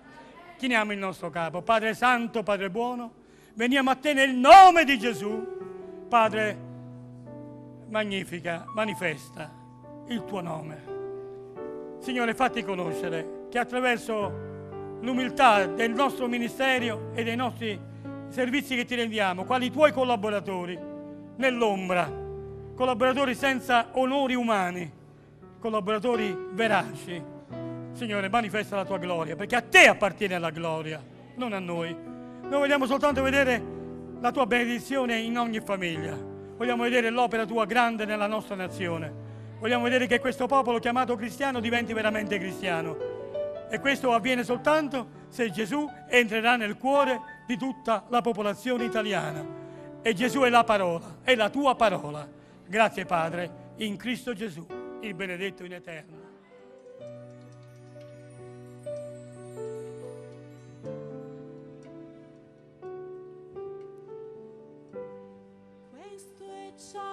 Chiniamo il nostro capo. Padre Santo, Padre Buono, veniamo a te nel nome di Gesù. Padre, magnifica, manifesta il tuo nome. Signore, fatti conoscere che attraverso l'umiltà del nostro ministero e dei nostri servizi che ti rendiamo, quali i tuoi collaboratori nell'ombra, collaboratori senza onori umani, collaboratori veraci. Signore, manifesta la tua gloria, perché a te appartiene la gloria, non a noi. Noi vogliamo soltanto vedere la tua benedizione in ogni famiglia. Vogliamo vedere l'opera tua grande nella nostra nazione. Vogliamo vedere che questo popolo chiamato cristiano diventi veramente cristiano e questo avviene soltanto se Gesù entrerà nel cuore di tutta la popolazione italiana. E Gesù è la parola, è la tua parola. Grazie Padre, in Cristo Gesù, il benedetto in eterno. Questo